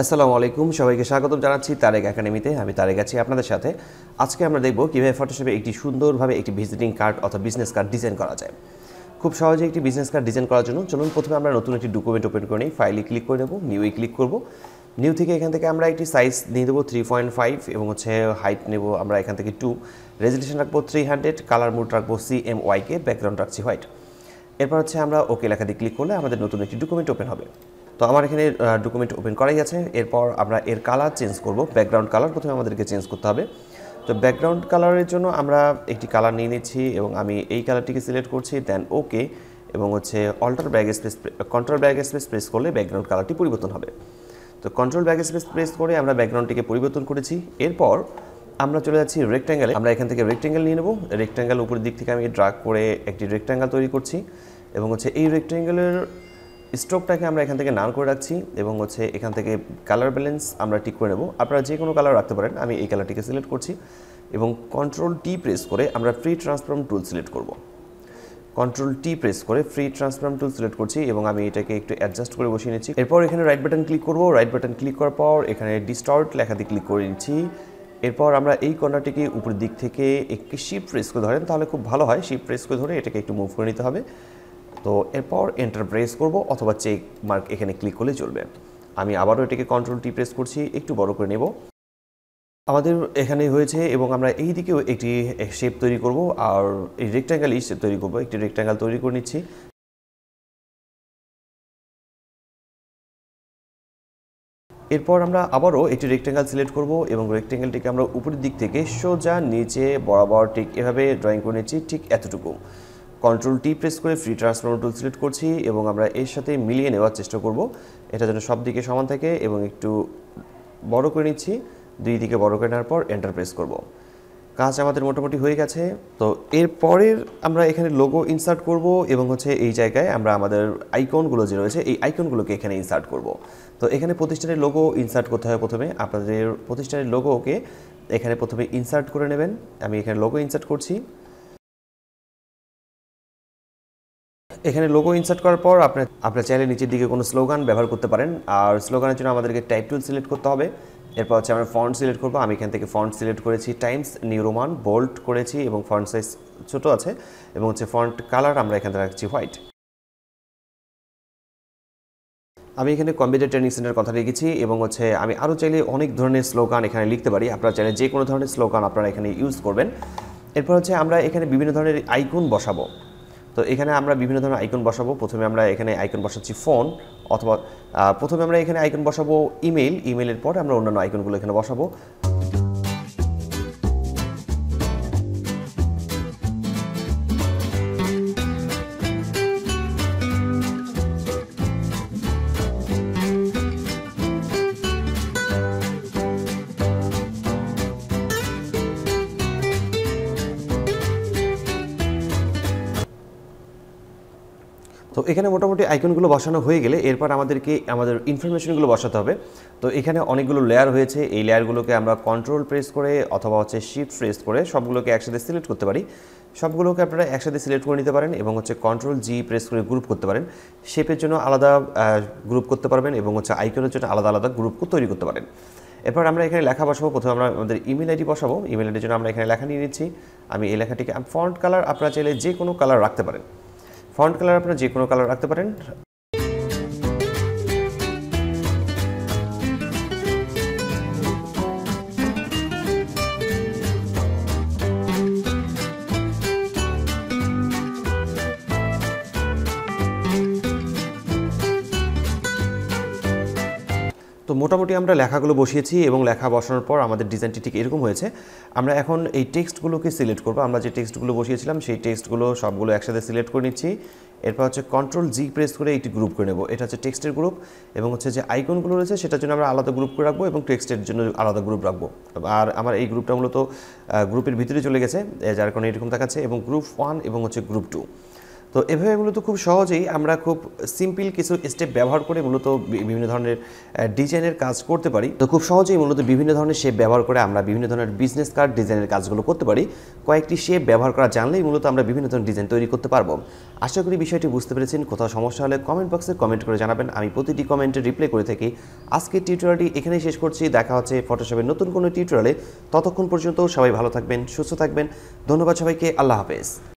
আসসালামু আলাইকুম সবাইকে স্বাগতম জানাচ্ছি তারেক একাডেমিতে আমি তারেক আছি আপনাদের সাথে আজকে আমরা দেখব কীভাবে ফটোশপে একটি সুন্দরভাবে একটি ভিজিটিং কার্ড অথবা বিজনেস কার্ড ডিজাইন করা যায় খুব সহজে একটি বিজনেস কার্ড ডিজাইন করার জন্য চলুন প্রথমে আমরা নতুন একটি ডকুমেন্ট ওপেন করে নিই ফাইলে ক্লিক করে দেবো নিউই ক্লিক করব নিউ থেকে এখান থেকে আমরা একটি সাইজ নিয়ে দেবো থ্রি পয়েন্ট ফাইভ এবং হচ্ছে হাইট নেব আমরা এখান থেকে টু রেজুলেশন রাখবো থ্রি হান্ড্রেড কালার মোড রাখবো সি এম ওয়াইকে ব্যাকগ্রাউন্ড রাখছি হোয়াইট এরপর হচ্ছে আমরা ওকে লেখাতে ক্লিক করলে আমাদের নতুন একটি ডকুমেন্ট ওপেন হবে তো আমার এখানে ডকুমেন্ট ওপেন করাই আছে এরপর আমরা এর কালার চেঞ্জ করব ব্যাকগ্রাউন্ড কালার প্রথমে আমাদেরকে চেঞ্জ করতে হবে তো ব্যাকগ্রাউন্ড কালারের জন্য আমরা একটি কালার নিয়ে নিচ্ছি এবং আমি এই কালারটিকে সিলেক্ট করছি দেন ওকে এবং হচ্ছে alt back space control back space press করলে ব্যাকগ্রাউন্ড কালারটি পরিবর্তন হবে তো কন্ট্রোল ব্যাগ স্পেস প্রেস করে আমরা ব্যাকগ্রাউন্ডটিকে পরিবর্তন করেছি এরপর আমরা চলে যাচ্ছি রেক্ট্যাঙ্গেলে আমরা এখান থেকে রেক্ট্যাঙ্গেল নিয়ে নেব রেক্ট্যাঙ্গেল উপরের দিক থেকে আমি ড্রাগ করে একটি রেক্ট্যাঙ্গেল তৈরি করছি এবং হচ্ছে এই রেক্ট্যাঙ্গেলের স্ট্রোকটাকে আমরা এখান থেকে নান করে রাখছি এবং হচ্ছে এখান থেকে কালার ব্যালেন্স আমরা ঠিক করে নেব আপনারা যে কোনো কালার রাখতে পারেন আমি এই কালারটিকে সিলেক্ট করছি এবং কন্ট্রোল টি প্রেস করে আমরা ফ্রি ট্রান্সফর্ম টুল সিলেক্ট করব কন্ট্রোল টি প্রেস করে ফ্রি ট্রান্সফর্ম টুল সিলেক্ট করছি এবং আমি এটাকে একটু অ্যাডজাস্ট করে বসিয়ে নিচ্ছি এরপর এখানে রাইট বাটন ক্লিক করব রাইট বাটন ক্লিক করার পর এখানে ডিস্টর্ট লেখাতে ক্লিক করে নিচ্ছি এরপর আমরা এই কর্নারটিকে উপরের দিক থেকে একটি শিপ প্রেস করে ধরেন তাহলে খুব ভালো হয় শিপ প্রেস করে ধরে এটাকে একটু মুভ করে নিতে হবে তো এরপর এন্টার প্রেস করব অথবা চেক মার্ক এখানে ক্লিক করলে চলবে আমি আবারও এটাকে কন্ট্রোল টি প্রেস করছি একটু বড় করে নেব আমাদের এখানে হয়েছে এবং আমরা এই দিকেও একটি শেপ তৈরি করব আর এই রেক্ট্যাঙ্গেল ইস তৈরি করব একটি রেক্ট্যাঙ্গেল তৈরি করে নিচ্ছি এরপর আমরা আবারও একটি রেক্ট্যাঙ্গেল সিলেক্ট করব এবং রেক্ট্যাঙ্গেলটিকে আমরা উপরের দিক থেকে সোজা নিচে বরাবর ঠিক এভাবে ড্রয়িং করে নিচ্ছি ঠিক এতটুকু কন্ট্রোল টি প্রেস করে ফ্রি ট্রান্সফর্মার টুল সিলেক্ট করছি এবং আমরা এর সাথে মিলিয়ে নেওয়ার চেষ্টা করব এটা যেন সব দিকে সমান থাকে এবং একটু বড় করে নিচ্ছি দুই দিকে বড় করে নেওয়ার পর এন্টার প্রেস করব কাজ আমাদের মোটামুটি হয়ে গেছে তো এর পরের আমরা এখানে লোগো ইনসার্ট করব এবং হচ্ছে এই জায়গায় আমরা আমাদের আইকনগুলো যে রয়েছে এই আইকনগুলোকে এখানে ইনসার্ট করব তো এখানে প্রতিষ্ঠানের লোগো ইনসার্ট করতে হবে প্রথমে আপনাদের প্রতিষ্ঠানের লোগোকে এখানে প্রথমে ইনসার্ট করে নেবেন আমি এখানে লোগো ইনসার্ট করছি এখানে লোগো ইনসার্ট করার পর আপনার আপনার চাইলে নিচের দিকে কোনো স্লোগান ব্যবহার করতে পারেন আর স্লোগানের জন্য আমাদেরকে টাইপ টুল সিলেক্ট করতে হবে এরপর হচ্ছে আমরা ফন্ট সিলেক্ট করবো আমি এখান থেকে ফন্ট সিলেক্ট করেছি টাইমস নিউরোমান বোল্ড করেছি এবং ফন্ট সাইজ ছোটো আছে এবং হচ্ছে ফন্ট কালার আমরা এখান থেকে রাখছি হোয়াইট আমি এখানে কম্পিউটার ট্রেনিং সেন্টার কথা লিখেছি এবং হচ্ছে আমি আরও চাইলে অনেক ধরনের স্লোগান এখানে লিখতে পারি আপনারা চাইলে যে কোনো ধরনের স্লোগান আপনারা এখানে ইউজ করবেন এরপর হচ্ছে আমরা এখানে বিভিন্ন ধরনের আইকন বসাবো তো এখানে আমরা বিভিন্ন ধরনের আইকন বসাবো প্রথমে আমরা এখানে আইকন বসাচ্ছি ফোন অথবা প্রথমে আমরা এখানে আইকন বসাবো ইমেল ইমেলের পর আমরা অন্যান্য আইকনগুলো এখানে বসাবো তো এখানে মোটামুটি আইকনগুলো বসানো হয়ে গেলে এরপর আমাদেরকে আমাদের ইনফরমেশনগুলো বসাতে হবে তো এখানে অনেকগুলো লেয়ার হয়েছে এই লেয়ারগুলোকে আমরা কন্ট্রোল প্রেস করে অথবা হচ্ছে শিফট প্রেস করে সবগুলোকে একসাথে সিলেক্ট করতে পারি সবগুলোকে আপনারা একসাথে সিলেক্ট করে নিতে পারেন এবং হচ্ছে কন্ট্রোল জি প্রেস করে গ্রুপ করতে পারেন শেপের জন্য আলাদা গ্রুপ করতে পারবেন এবং হচ্ছে আইকনের জন্য আলাদা আলাদা গ্রুপ তৈরি করতে পারেন এরপর আমরা এখানে লেখা বসাবো প্রথমে আমরা আমাদের ইমেল আইডি বসাবো ইমেল আইডির জন্য আমরা এখানে লেখা নিয়ে নিচ্ছি আমি এই লেখাটিকে ফন্ট কালার আপনারা চাইলে যে কোনো কালার রাখতে পারেন ফন্ট কালার আপনারা যে কোনো কালার রাখতে পারেন তো মোটামুটি আমরা লেখাগুলো বসিয়েছি এবং লেখা বসানোর পর আমাদের ডিজাইনটি ঠিক এরকম হয়েছে আমরা এখন এই টেক্সটগুলোকে সিলেক্ট করব আমরা যে টেক্সটগুলো বসিয়েছিলাম সেই টেক্সটগুলো সবগুলো একসাথে সিলেক্ট করে নিচ্ছি এরপর হচ্ছে কন্ট্রোল জি প্রেস করে একটি গ্রুপ করে নেব এটা হচ্ছে টেক্সটের গ্রুপ এবং হচ্ছে যে আইকনগুলো রয়েছে সেটার জন্য আমরা আলাদা গ্রুপ করে রাখবো এবং টেক্সটের জন্য আলাদা গ্রুপ রাখবো আর আমার এই গ্রুপটা মূলত গ্রুপের ভিতরে চলে গেছে যার কারণে এরকম দেখাচ্ছে এবং গ্রুপ ওয়ান এবং হচ্ছে গ্রুপ টু তো এভাবে মূলত খুব সহজেই আমরা খুব সিম্পল কিছু স্টেপ ব্যবহার করে মূলত বিভিন্ন ধরনের ডিজাইনের কাজ করতে পারি তো খুব সহজেই মূলত বিভিন্ন ধরনের শেপ ব্যবহার করে আমরা বিভিন্ন ধরনের বিজনেস কার্ড ডিজাইনের কাজগুলো করতে পারি কয়েকটি শেপ ব্যবহার করা জানলেই মূলত আমরা বিভিন্ন ধরনের ডিজাইন তৈরি করতে পারবো আশা করি বিষয়টি বুঝতে পেরেছেন কোথাও সমস্যা হলে কমেন্ট বক্সে কমেন্ট করে জানাবেন আমি প্রতিটি কমেন্টে রিপ্লাই করে থাকি আজকে টিউটোরিয়ালটি এখানেই শেষ করছি দেখা হচ্ছে ফটোশপের নতুন কোনো টিউটোরিয়ালে ততক্ষণ পর্যন্ত সবাই ভালো থাকবেন সুস্থ থাকবেন ধন্যবাদ সবাইকে আল্লাহ হাফেজ